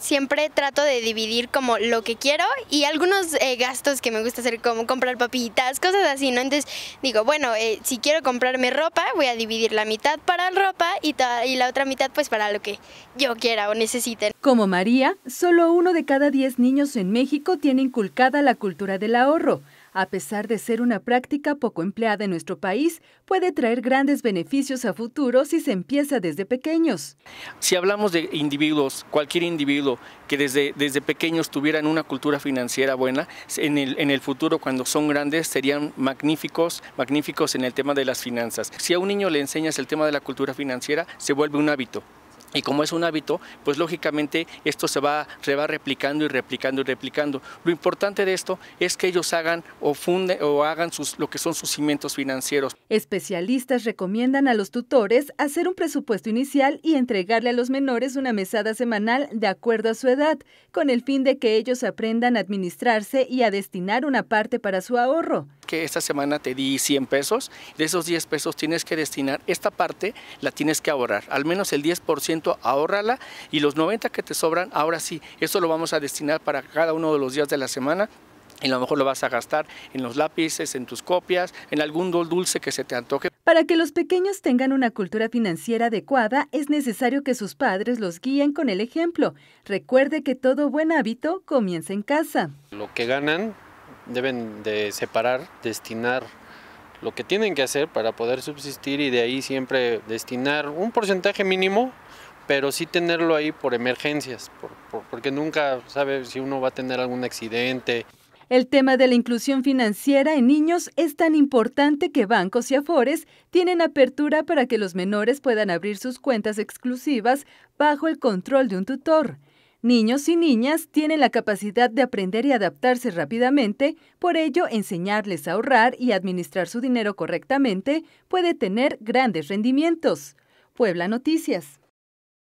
Siempre trato de dividir como lo que quiero y algunos eh, gastos que me gusta hacer como comprar papitas, cosas así, ¿no? Entonces digo, bueno, eh, si quiero comprarme ropa, voy a dividir la mitad para ropa y, y la otra mitad pues para lo que yo quiera o necesite. Como María, solo uno de cada diez niños en México tiene inculcada la cultura del ahorro. A pesar de ser una práctica poco empleada en nuestro país, puede traer grandes beneficios a futuro si se empieza desde pequeños. Si hablamos de individuos, cualquier individuo que desde, desde pequeños tuvieran una cultura financiera buena, en el, en el futuro cuando son grandes serían magníficos, magníficos en el tema de las finanzas. Si a un niño le enseñas el tema de la cultura financiera, se vuelve un hábito. Y como es un hábito, pues lógicamente esto se va, replicando y replicando y replicando. Lo importante de esto es que ellos hagan o funden o hagan sus, lo que son sus cimientos financieros. Especialistas recomiendan a los tutores hacer un presupuesto inicial y entregarle a los menores una mesada semanal de acuerdo a su edad, con el fin de que ellos aprendan a administrarse y a destinar una parte para su ahorro que esta semana te di 100 pesos, de esos 10 pesos tienes que destinar esta parte, la tienes que ahorrar, al menos el 10% ahórrala y los 90 que te sobran, ahora sí, eso lo vamos a destinar para cada uno de los días de la semana y a lo mejor lo vas a gastar en los lápices, en tus copias, en algún dulce que se te antoje. Para que los pequeños tengan una cultura financiera adecuada, es necesario que sus padres los guíen con el ejemplo. Recuerde que todo buen hábito comienza en casa. Lo que ganan deben de separar, destinar lo que tienen que hacer para poder subsistir y de ahí siempre destinar un porcentaje mínimo, pero sí tenerlo ahí por emergencias, porque nunca sabe si uno va a tener algún accidente. El tema de la inclusión financiera en niños es tan importante que bancos y afores tienen apertura para que los menores puedan abrir sus cuentas exclusivas bajo el control de un tutor. Niños y niñas tienen la capacidad de aprender y adaptarse rápidamente, por ello enseñarles a ahorrar y administrar su dinero correctamente puede tener grandes rendimientos. Puebla Noticias.